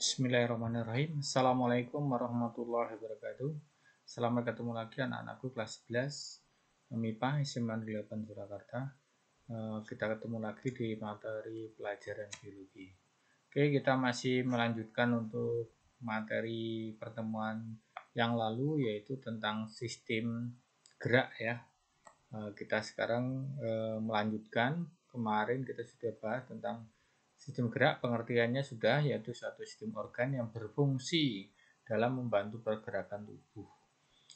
Bismillahirrahmanirrahim. Assalamualaikum warahmatullahi wabarakatuh. Selamat ketemu lagi anak-anakku kelas 11 MIPA SMA 8 Surakarta. Eh, kita ketemu lagi di materi pelajaran biologi. Oke, kita masih melanjutkan untuk materi pertemuan yang lalu yaitu tentang sistem gerak ya. Eh, kita sekarang eh, melanjutkan kemarin kita sudah bahas tentang Sistem gerak pengertiannya sudah yaitu suatu sistem organ yang berfungsi dalam membantu pergerakan tubuh.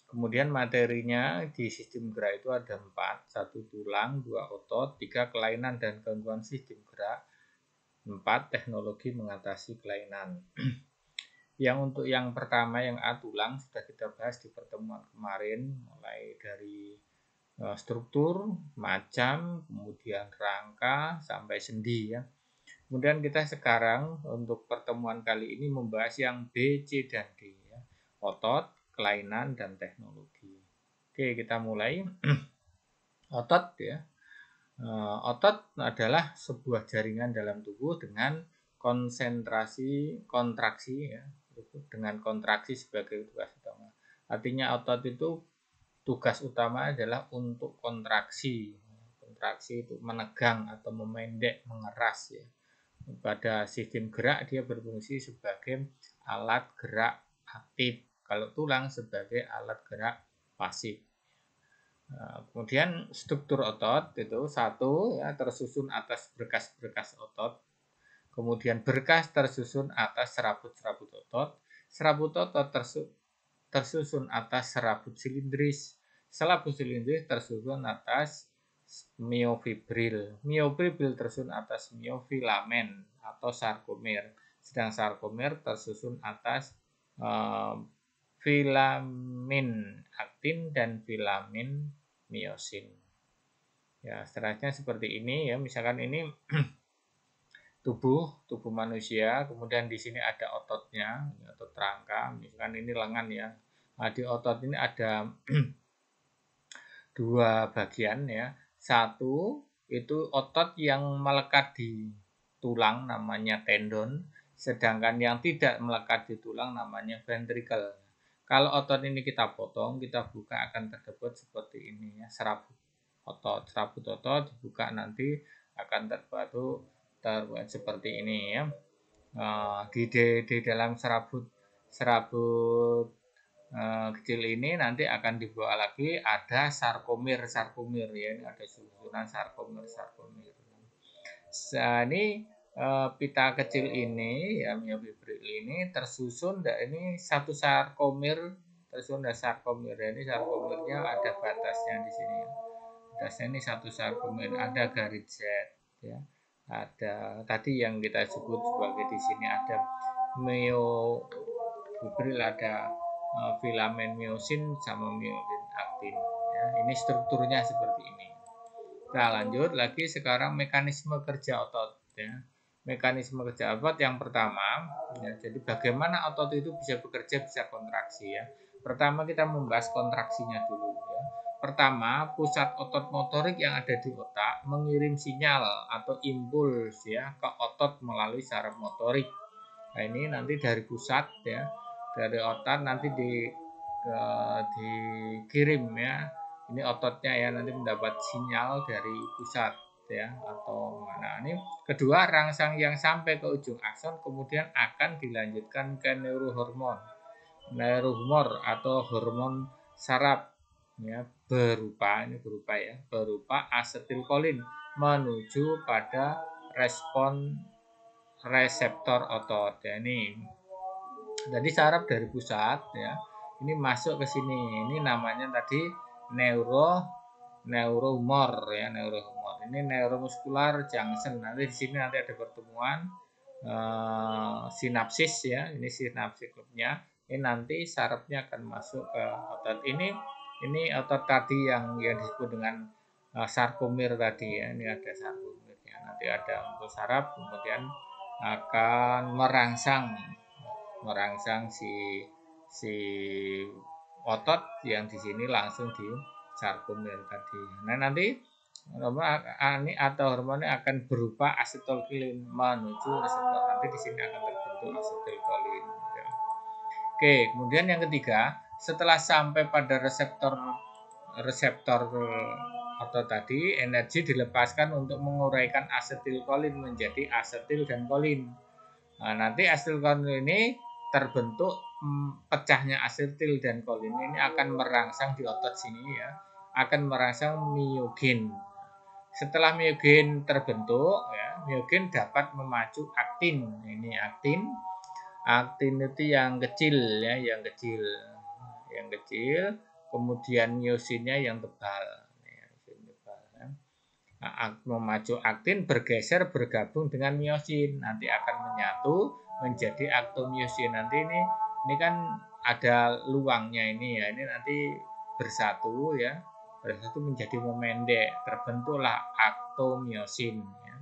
Kemudian materinya di sistem gerak itu ada empat, satu tulang, dua otot, tiga kelainan dan gangguan sistem gerak, empat teknologi mengatasi kelainan. yang untuk yang pertama yang A tulang sudah kita bahas di pertemuan kemarin, mulai dari eh, struktur, macam, kemudian rangka sampai sendi ya. Kemudian kita sekarang untuk pertemuan kali ini membahas yang B, C, dan D. Ya. Otot, kelainan, dan teknologi. Oke, kita mulai. otot ya. Eh, otot adalah sebuah jaringan dalam tubuh dengan konsentrasi kontraksi ya dengan kontraksi sebagai tugas utama. Artinya otot itu tugas utama adalah untuk kontraksi. Kontraksi itu menegang atau memendek, mengeras ya pada sistem gerak dia berfungsi sebagai alat gerak aktif kalau tulang sebagai alat gerak pasif nah, kemudian struktur otot itu satu ya tersusun atas berkas-berkas otot kemudian berkas tersusun atas serabut-serabut otot serabut otot tersusun atas serabut silindris serabut silindris tersusun atas miofibril. Miofibril tersusun atas miofilamen atau sarkomer, sedang sarkomer tersusun atas uh, filamin aktin dan filamin miosin. Ya, seterusnya seperti ini ya, misalkan ini tubuh tubuh manusia, kemudian di sini ada ototnya, ya, otot rangka, misalkan ini lengan ya. Nah, di otot ini ada dua bagian ya satu itu otot yang melekat di tulang namanya tendon, sedangkan yang tidak melekat di tulang namanya ventricle. Kalau otot ini kita potong, kita buka akan terdapat seperti ini ya, serabut otot, serabut otot dibuka nanti akan terbentuk terbuat seperti ini ya. Eh, di, di di dalam serabut serabut Eh, kecil ini nanti akan dibawa lagi ada sarkomir sarkomir ya ini ada susunan sarkomir sarkomir nah, ini eh, pita kecil ini ya miofibril ini tersusun ini satu sarkomir tersusun dari sarkomir ya, ini sarkomirnya ada batasnya di sini batasnya ini satu sarkomir ada garis Z ya ada tadi yang kita sebut sebagai di sini ada miofibril ada Eh, filamen miosin sama miosin aktin. Ya, ini strukturnya seperti ini. Kita lanjut lagi sekarang mekanisme kerja otot. Ya. Mekanisme kerja otot yang pertama, ya, jadi bagaimana otot itu bisa bekerja bisa kontraksi ya. Pertama kita membahas kontraksinya dulu ya. Pertama, pusat otot motorik yang ada di otak mengirim sinyal atau impuls ya ke otot melalui saraf motorik. Nah, ini nanti dari pusat ya dari otot nanti di ke, dikirim ya ini ototnya ya nanti mendapat sinyal dari pusat ya atau mana ini kedua rangsang yang sampai ke ujung akson kemudian akan dilanjutkan ke neurohormon Neurohormon atau hormon saraf ya berupa ini berupa ya berupa asetilkolin menuju pada respon reseptor otot ya ini jadi saraf dari pusat ya. Ini masuk ke sini. Ini namanya tadi neuro neurohumor ya, neurohumor. Ini neuromuskular junction. Nanti di sini nanti ada pertemuan uh, sinapsis ya. Ini sinapsis klubnya. Ini nanti sarafnya akan masuk ke otot ini. Ini otot tadi yang yang disebut dengan uh, sarkomir tadi ya. Ini ada sarkomir ya. Nanti ada untuk saraf kemudian akan merangsang merangsang si si otot yang di sini langsung di sarkomer ya, tadi. Nah nanti hormon ini atau hormonnya akan berupa asetilkolin menuju reseptor. Nanti di sini akan terbentuk asetilkolin. Ya. Oke, kemudian yang ketiga, setelah sampai pada reseptor reseptor eh, otot tadi energi dilepaskan untuk menguraikan asetilkolin menjadi asetil dan kolin. Nah, nanti asetilkolin ini terbentuk mm, pecahnya asetil dan kolin ini akan merangsang di otot sini ya akan merangsang miogen setelah miogen terbentuk ya miogen dapat memacu aktin ini aktin aktin itu yang kecil ya yang kecil yang kecil kemudian miosinnya yang tebal ya. nah, memacu aktin bergeser bergabung dengan miosin nanti akan menyatu menjadi aktomius ya nanti ini ini kan ada luangnya ini ya ini nanti bersatu ya bersatu menjadi momendek terbentuklah aktomiosin ya.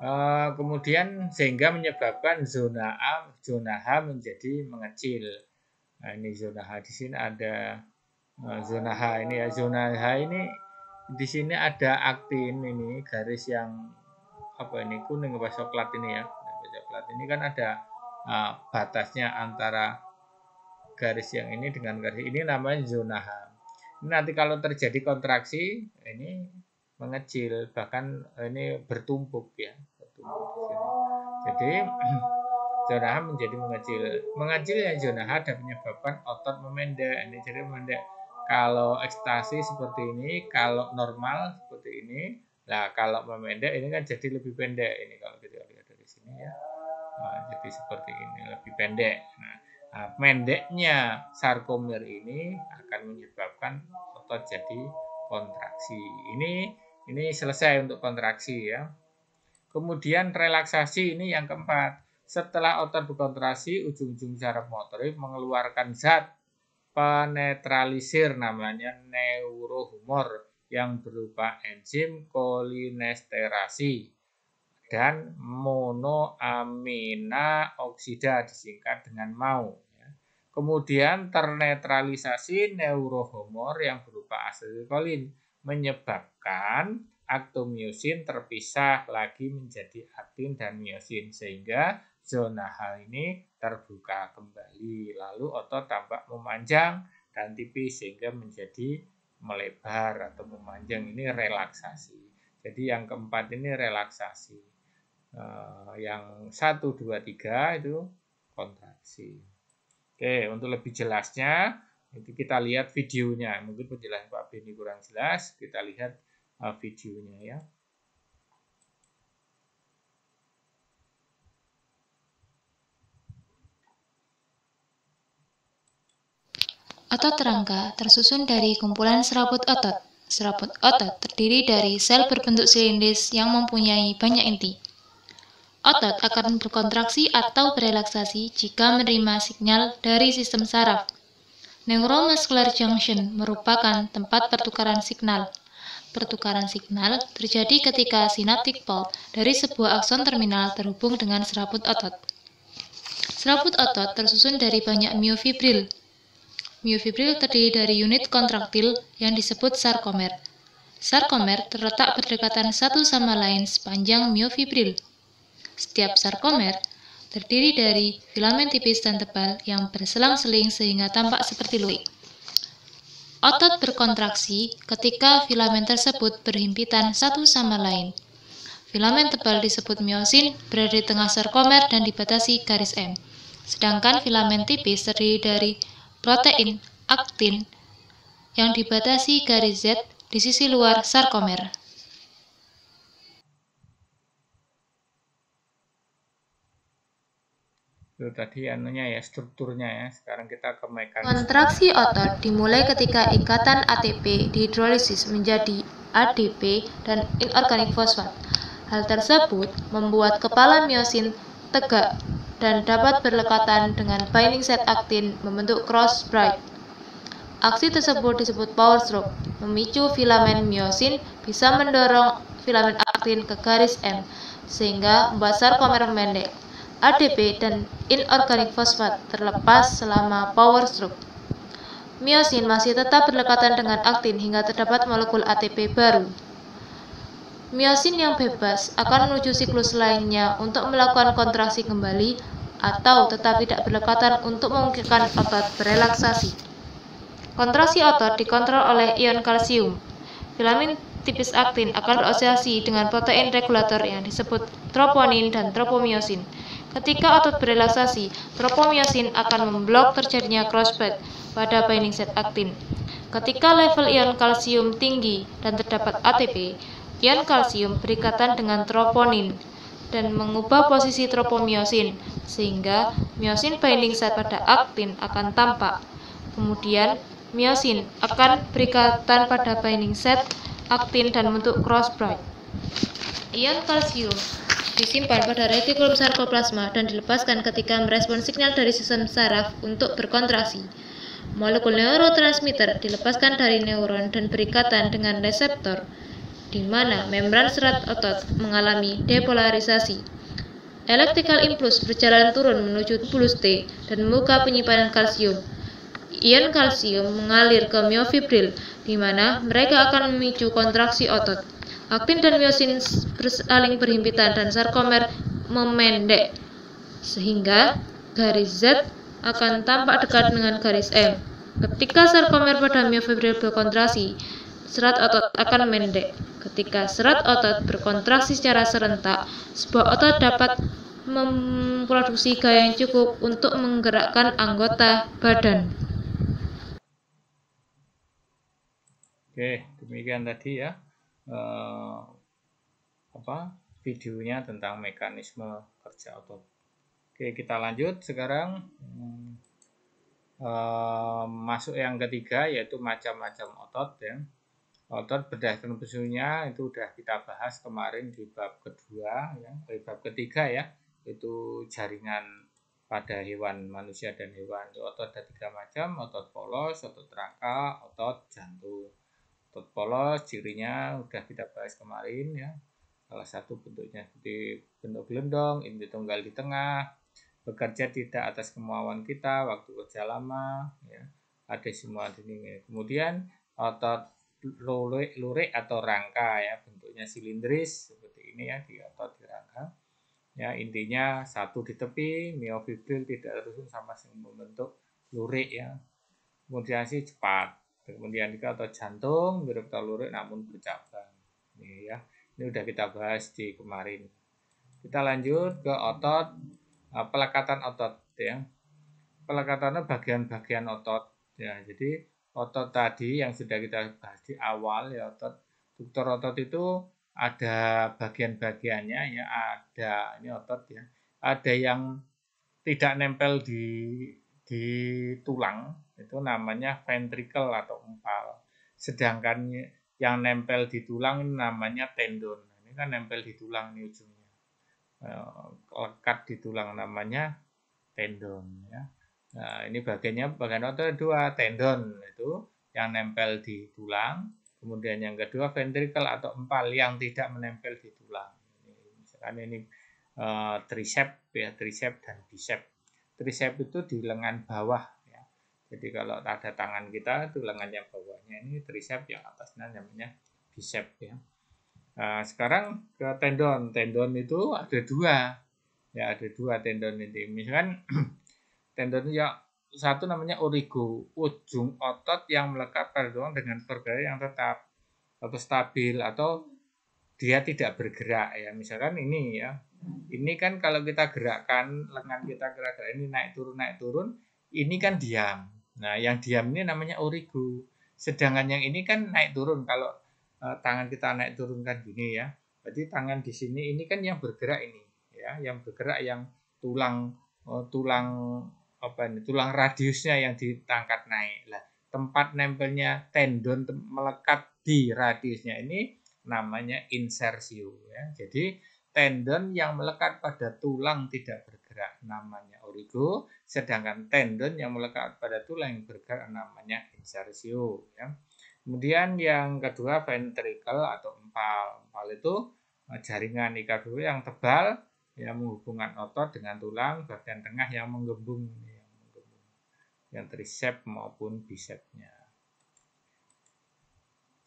e, kemudian sehingga menyebabkan zona A zona H menjadi mengecil nah, ini zona H di sini ada e, zona H ini ya zona H ini di sini ada aktin ini garis yang apa ini kuning apa coklat ini ya coklat ini kan ada uh, batasnya antara garis yang ini dengan garis ini namanya zona H. Ini nanti kalau terjadi kontraksi ini mengecil bahkan ini bertumpuk ya, bertumpuk Jadi zona H menjadi mengecil. Mengecilnya zona H ada menyebabkan otot memendek. Ini jadi memendek. Kalau ekstasi seperti ini, kalau normal seperti ini. Nah, kalau memendek ini kan jadi lebih pendek ini kalau kita lihat dari sini ya. Ah, jadi seperti ini lebih pendek. Nah, ah, pendeknya sarkomer ini akan menyebabkan otot jadi kontraksi. Ini ini selesai untuk kontraksi ya. Kemudian relaksasi ini yang keempat. Setelah otot berkontraksi, ujung-ujung saraf motorik mengeluarkan zat penetralisir namanya neurohumor yang berupa enzim kolinesterasi dan monoamina oksida disingkat dengan MAU. Ya. Kemudian ternetralisasi neurohormon yang berupa asetilkolin menyebabkan aktomiosin terpisah lagi menjadi aktin dan miosin sehingga zona hal ini terbuka kembali lalu otot tampak memanjang dan tipis sehingga menjadi melebar atau memanjang ini relaksasi. Jadi yang keempat ini relaksasi. Eh, yang 1, 2, 3 itu kontraksi. Oke, untuk lebih jelasnya itu kita lihat videonya. Mungkin penjelasan Pak Beni kurang jelas, kita lihat eh, videonya ya. Otot rangka tersusun dari kumpulan serabut otot. Serabut otot terdiri dari sel berbentuk silindris yang mempunyai banyak inti. Otot akan berkontraksi atau berelaksasi jika menerima sinyal dari sistem saraf. Neuromuscular junction merupakan tempat pertukaran sinyal. Pertukaran sinyal terjadi ketika sinaptik pol dari sebuah akson terminal terhubung dengan serabut otot. Serabut otot tersusun dari banyak miofibril. Miofibril terdiri dari unit kontraktil yang disebut sarkomer. Sarkomer terletak berdekatan satu sama lain sepanjang miofibril. Setiap sarkomer terdiri dari filamen tipis dan tebal yang berselang-seling sehingga tampak seperti luik. Otot berkontraksi ketika filamen tersebut berhimpitan satu sama lain. Filamen tebal disebut miosin berada di tengah sarkomer dan dibatasi garis M. Sedangkan filamen tipis terdiri dari protein, aktin, yang dibatasi garis Z di sisi luar sarkomer. itu tadi anunya ya strukturnya ya. Sekarang kita ke mekanisme. Kontraksi otot dimulai ketika ikatan ATP dihidrolisis menjadi ADP dan inorganik fosfat. Hal tersebut membuat kepala miosin tegak dan dapat berlekatan dengan binding set aktin membentuk cross bright. Aksi tersebut disebut power stroke. Memicu filamen miosin bisa mendorong filamen aktin ke garis M sehingga membuat komer mendek. ADP, dan inorganik fosfat terlepas selama power stroke. Miosin masih tetap berdekatan dengan aktin hingga terdapat molekul ATP baru. Miosin yang bebas akan menuju siklus lainnya untuk melakukan kontraksi kembali atau tetap tidak berdekatan untuk memungkinkan otot berelaksasi. Kontraksi otot dikontrol oleh ion kalsium. Filamin tipis aktin akan berosiasi dengan protein regulator yang disebut troponin dan tropomiosin Ketika otot berelaksasi, tropomiosin akan memblok terjadinya crossfade pada binding set aktin. Ketika level ion kalsium tinggi dan terdapat ATP, ion kalsium berikatan dengan troponin dan mengubah posisi tropomiosin sehingga miosin binding site pada aktin akan tampak. Kemudian, miosin akan berikatan pada binding set aktin dan bentuk cross Ion kalsium disimpan pada retikulum sarkoplasma dan dilepaskan ketika merespon sinyal dari sistem saraf untuk berkontraksi. Molekul neurotransmitter dilepaskan dari neuron dan berikatan dengan reseptor, di mana membran serat otot mengalami depolarisasi. Electrical impuls berjalan turun menuju bulus T dan muka penyimpanan kalsium. Ion kalsium mengalir ke miofibril, di mana mereka akan memicu kontraksi otot. Aktin dan miosin bersaling berhimpitan dan sarkomer memendek sehingga garis Z akan tampak dekat dengan garis M. Ketika sarkomer pada miofibril berkontraksi, serat otot akan mendek. Ketika serat otot berkontraksi secara serentak, sebuah otot dapat memproduksi gaya yang cukup untuk menggerakkan anggota badan. Oke, demikian tadi ya eh, apa videonya tentang mekanisme kerja otot. Oke kita lanjut sekarang hmm, eh, masuk yang ketiga yaitu macam-macam otot ya. Otot berdasarkan pesunya itu sudah kita bahas kemarin di bab kedua ya, di eh, bab ketiga ya itu jaringan pada hewan manusia dan hewan otot ada tiga macam otot polos otot rangka otot jantung otot polos cirinya udah kita bahas kemarin ya salah satu bentuknya di bentuk gelendong inti tunggal di tengah bekerja tidak atas kemauan kita waktu kerja lama ya ada semua ini kemudian otot lurik, lurik atau rangka ya bentuknya silindris seperti ini ya di otot di rangka ya intinya satu di tepi miofibril tidak tersusun sama membentuk lurik ya kemudian sih cepat kemudian otot jantung mirip telur, namun bercabang ini ya ini udah kita bahas di kemarin kita lanjut ke otot eh, pelekatan otot ya pelekatannya bagian-bagian otot ya jadi otot tadi yang sudah kita bahas di awal ya otot struktur otot itu ada bagian-bagiannya ya ada ini otot ya ada yang tidak nempel di di tulang itu namanya ventricle atau empal. Sedangkan yang nempel di tulang namanya tendon. Ini kan nempel di tulang ini ujungnya. Eh, lekat di tulang namanya tendon. Ya. Nah, ini bagiannya bagian otot dua tendon itu yang nempel di tulang. Kemudian yang kedua ventricle atau empal yang tidak menempel di tulang. Ini, misalkan ini uh, tricep ya tricep dan bicep. Tricep itu di lengan bawah jadi kalau ada tangan kita, itu yang bawahnya ini tricep, yang atasnya namanya bicep ya. Nah, sekarang ke tendon. Tendon itu ada dua. Ya, ada dua tendon ini. Misalkan tendon ya satu namanya origo, ujung otot yang melekat pada tulang dengan pergerakan yang tetap atau stabil atau dia tidak bergerak ya. Misalkan ini ya. Ini kan kalau kita gerakkan lengan kita gerak-gerak ini naik turun naik turun, ini kan diam Nah, yang diam ini namanya origo. Sedangkan yang ini kan naik turun. Kalau uh, tangan kita naik turunkan gini ya. Berarti tangan di sini ini kan yang bergerak ini ya, yang bergerak yang tulang uh, tulang apa ini, tulang radiusnya yang ditangkat naik. Lah, tempat nempelnya tendon melekat di radiusnya ini namanya insersio ya. Jadi tendon yang melekat pada tulang tidak bergerak namanya origo, sedangkan tendon yang melekat pada tulang yang bergerak namanya insersio. Ya. Kemudian yang kedua ventricle atau empal. Empal itu eh, jaringan ikat dulu yang tebal yang menghubungkan otot dengan tulang bagian tengah yang menggembung yang, menggembung, yang trisep maupun bisepnya.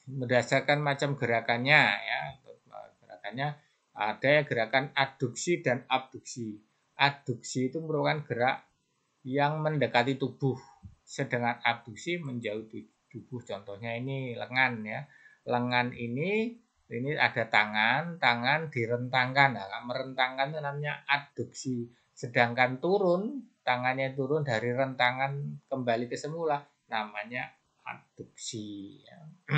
Berdasarkan macam gerakannya ya, eh, gerakannya ada gerakan adduksi dan abduksi. Aduksi itu merupakan gerak yang mendekati tubuh, sedangkan abduksi menjauh tubuh. Contohnya ini lengan ya. Lengan ini ini ada tangan, tangan direntangkan. Nah, merentangkan itu namanya aduksi. Sedangkan turun, tangannya turun dari rentangan kembali ke semula, namanya adduksi.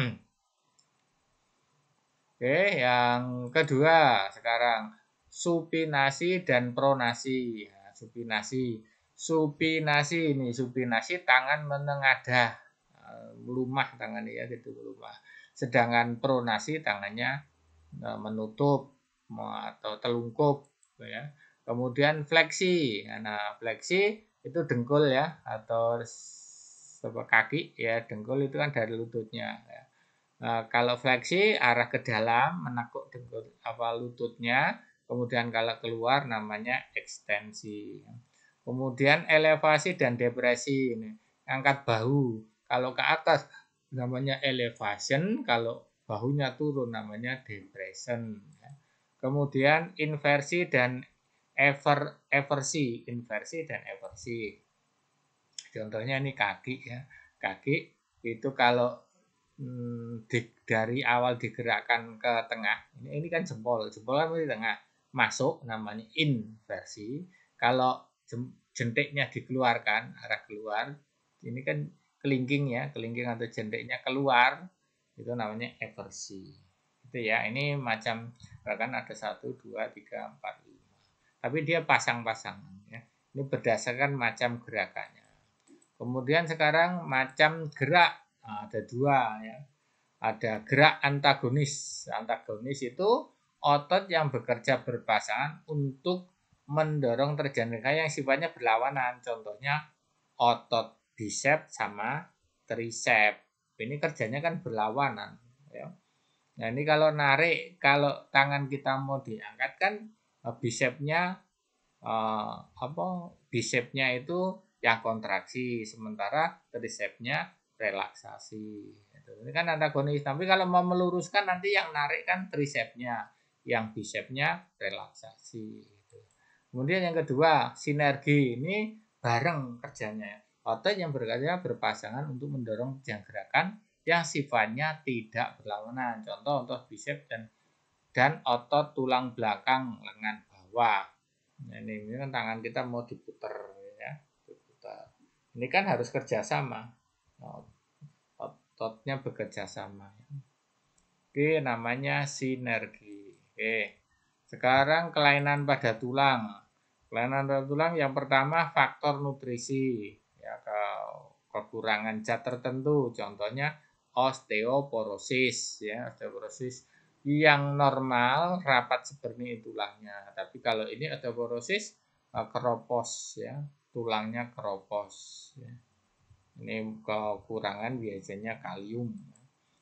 Oke, yang kedua sekarang supinasi dan pronasi. Ya, supinasi. Supinasi ini, supinasi tangan menengadah. melumah nah, tangan ya gitu, lumah. Sedangkan pronasi tangannya eh, menutup atau telungkup ya. Kemudian fleksi. karena fleksi itu dengkul ya atau kaki ya dengkul itu kan dari lututnya ya. Nah, kalau fleksi arah ke dalam menekuk dengkul apa lututnya Kemudian kalau keluar namanya ekstensi. Kemudian elevasi dan depresi ini angkat bahu. Kalau ke atas namanya elevation, kalau bahunya turun namanya depression. Kemudian inversi dan ever eversi, inversi dan eversi. Contohnya ini kaki ya. Kaki itu kalau hmm, di, dari awal digerakkan ke tengah. Ini, ini kan jempol, jempol kan di tengah masuk namanya inversi. Kalau jentiknya dikeluarkan arah keluar, ini kan kelingking ya, kelingking atau jentiknya keluar itu namanya eversi. Itu ya, ini macam bahkan ada satu, dua, tiga, empat, lima. Tapi dia pasang pasang ya. Ini berdasarkan macam gerakannya. Kemudian sekarang macam gerak nah, ada dua ya. Ada gerak antagonis. Antagonis itu otot yang bekerja berpasangan untuk mendorong terjadinya yang sifatnya berlawanan. Contohnya otot bisep sama tricep. Ini kerjanya kan berlawanan. Ya. Nah ini kalau narik, kalau tangan kita mau diangkat kan eh, bisepnya eh, apa? Bisepnya itu yang kontraksi, sementara tricepnya relaksasi. Ini kan antagonis. Tapi kalau mau meluruskan nanti yang narik kan tricepnya, yang bisepnya relaksasi. itu. Kemudian yang kedua, sinergi ini bareng kerjanya. Otot yang bekerja berpasangan untuk mendorong yang gerakan yang sifatnya tidak berlawanan. Contoh untuk bisep dan dan otot tulang belakang lengan bawah. Nah, ini, ini kan tangan kita mau diputer ya, diputar. Ini kan harus kerjasama. Nah, ototnya bekerja sama. Oke, namanya sinergi. Oke. Sekarang kelainan pada tulang. Kelainan pada tulang yang pertama faktor nutrisi. Ya, kekurangan zat tertentu, contohnya osteoporosis ya, osteoporosis yang normal rapat seperti tulangnya. Tapi kalau ini osteoporosis eh, keropos ya, tulangnya keropos ya. Ini kekurangan biasanya kalium. Ya.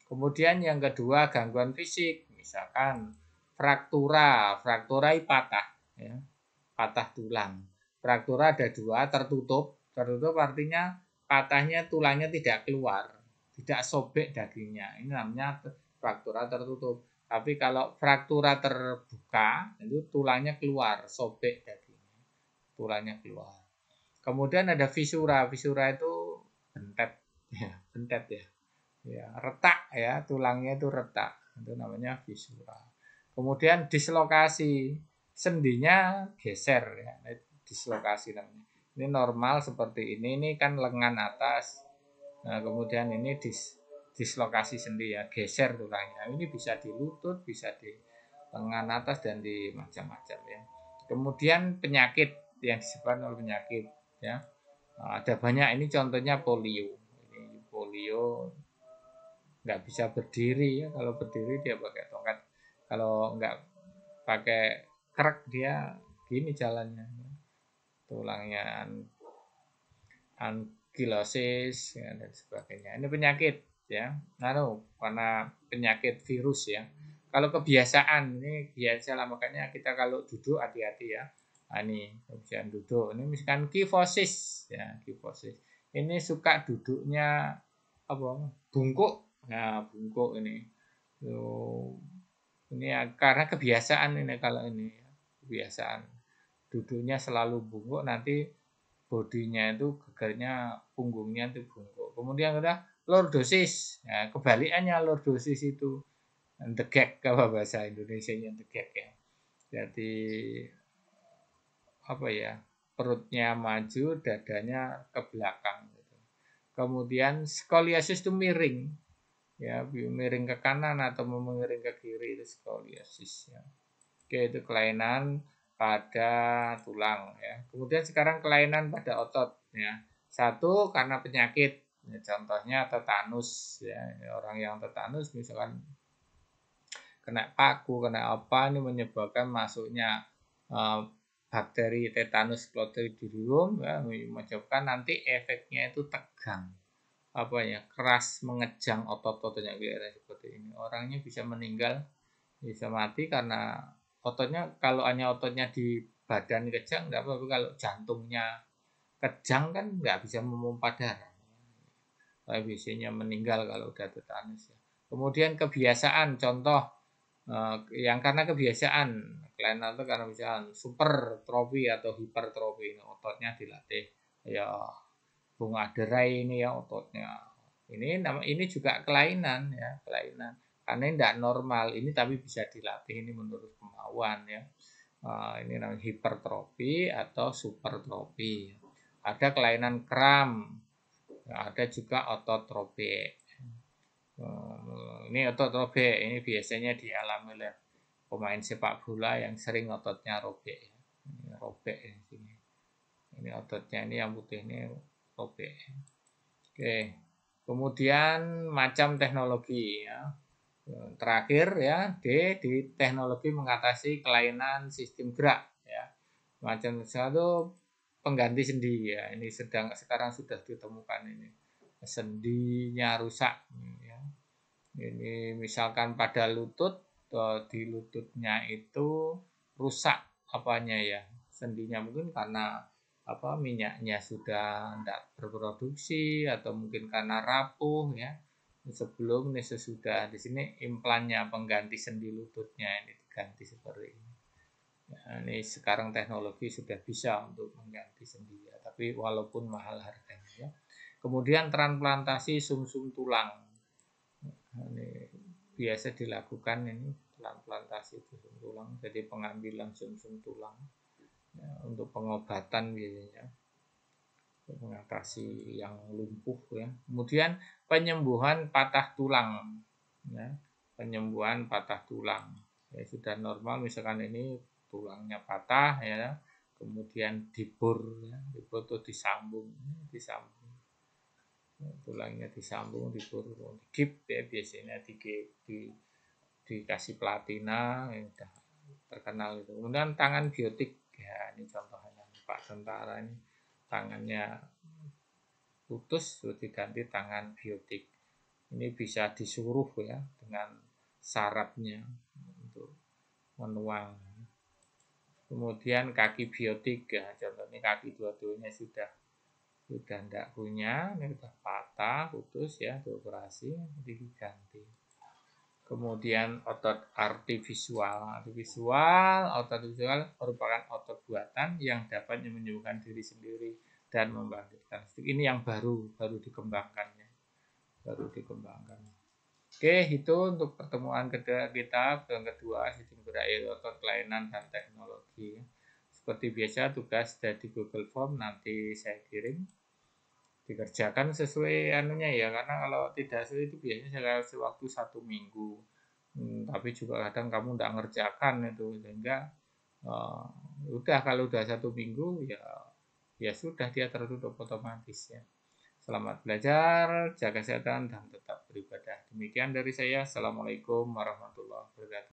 Kemudian yang kedua gangguan fisik, misalkan fraktura. Fraktura itu patah, ya. patah tulang. Fraktura ada dua, tertutup. Tertutup artinya patahnya tulangnya tidak keluar, tidak sobek dagingnya. Ini namanya fraktura tertutup. Tapi kalau fraktura terbuka, itu tulangnya keluar, sobek dagingnya. Tulangnya keluar. Kemudian ada fisura. Fisura itu bentet, ya, bentet ya. Ya, retak ya, tulangnya itu retak. Itu namanya fisura. Kemudian dislokasi sendinya geser ya, nah, dislokasi namanya. Ini normal seperti ini, ini kan lengan atas. Nah, kemudian ini dis, dislokasi sendi ya, geser tulangnya. Ini bisa di lutut, bisa di lengan atas dan di macam-macam ya. Kemudian penyakit yang disebabkan oleh penyakit ya. Nah, ada banyak ini contohnya polio. Ini polio nggak bisa berdiri ya kalau berdiri dia pakai tongkat kalau nggak pakai truk dia gini jalannya tulangnya ankylosis ya, dan sebagainya ini penyakit ya lalu karena penyakit virus ya kalau kebiasaan ini biasa lah makanya kita kalau duduk hati-hati ya nah, ini kebiasaan duduk ini misalkan kifosis ya kifosis ini suka duduknya apa bungkuk nah bungkuk ini so, ini ya, karena kebiasaan ini kalau ini ya. kebiasaan duduknya selalu bungkuk nanti bodinya itu gegarnya punggungnya itu bungkuk kemudian udah lordosis ya, nah, kebalikannya lordosis itu degek kalau bahasa Indonesia nya degek ya jadi apa ya perutnya maju dadanya ke belakang gitu. kemudian skoliosis itu miring ya miring ke kanan atau miring ke kiri itu skoliosis ya. Oke itu kelainan pada tulang ya. Kemudian sekarang kelainan pada otot ya. Satu karena penyakit ya, contohnya tetanus ya. Orang yang tetanus misalkan kena paku, kena apa ini menyebabkan masuknya uh, bakteri tetanus clostridium ya, menyebabkan nanti efeknya itu tegang apa ya keras mengejang otot-ototnya biar seperti ini orangnya bisa meninggal bisa mati karena ototnya kalau hanya ototnya di badan kejang nggak apa-apa kalau jantungnya kejang kan nggak bisa memompa darah tapi biasanya meninggal kalau udah tetanus ya. kemudian kebiasaan contoh eh, yang karena kebiasaan klien itu karena misalnya super trofi atau hipertrofi ototnya dilatih ya bunga derai ini ya ototnya. Ini ini juga kelainan ya, kelainan. Karena ini tidak normal, ini tapi bisa dilatih ini menurut kemauan ya. Uh, ini namanya hipertrofi atau supertrofi. Ada kelainan kram, ya, ada juga otot robek. Uh, ini otot robek, ini biasanya dialami oleh pemain sepak bola yang sering ototnya robek. ya robek ya, ini. Ini ototnya ini yang putih ini Oke. Oke. Kemudian macam teknologi ya. Terakhir ya D di teknologi mengatasi kelainan sistem gerak ya. Macam satu pengganti sendi ya. Ini sedang sekarang sudah ditemukan ini. Sendinya rusak ya. Ini misalkan pada lutut eh, di lututnya itu rusak apanya ya sendinya mungkin karena apa minyaknya sudah tidak berproduksi atau mungkin karena rapuh ya sebelum ini sesudah di sini implannya pengganti sendi lututnya ini diganti seperti ini nah, ini sekarang teknologi sudah bisa untuk mengganti sendi ya tapi walaupun mahal harganya ya. kemudian transplantasi sumsum tulang nah, ini biasa dilakukan ini transplantasi sumsum tulang jadi pengambilan sumsum tulang ya, untuk pengobatan biasanya untuk mengatasi yang lumpuh ya kemudian penyembuhan patah tulang ya penyembuhan patah tulang ya sudah normal misalkan ini tulangnya patah ya kemudian dibur ya. dibur atau disambung ya, disambung ya, tulangnya disambung dibur dikip ya biasanya dikip di, dikasih platina ya, terkenal itu kemudian tangan biotik ya ini contohnya Pak Tentara ini tangannya putus sudah diganti tangan biotik ini bisa disuruh ya dengan sarapnya untuk menuang kemudian kaki biotik ya contohnya kaki dua-duanya sudah sudah tidak punya ini sudah patah putus ya dioperasi diganti kemudian otot artifisual. Artifisual, otot visual merupakan otot buatan yang dapat menyembuhkan diri sendiri dan membangkitkan. Ini yang baru, baru dikembangkannya. Baru dikembangkan. Oke, itu untuk pertemuan kedua kita pertemuan kedua sistem berair otot kelainan dan teknologi. Seperti biasa tugas dari Google Form nanti saya kirim dikerjakan sesuai anunya ya karena kalau tidak sesuai itu biasanya saya kasih waktu satu minggu hmm, tapi juga kadang kamu tidak ngerjakan itu sehingga uh, udah kalau udah satu minggu ya ya sudah dia tertutup otomatis ya selamat belajar jaga kesehatan dan tetap beribadah demikian dari saya assalamualaikum warahmatullahi wabarakatuh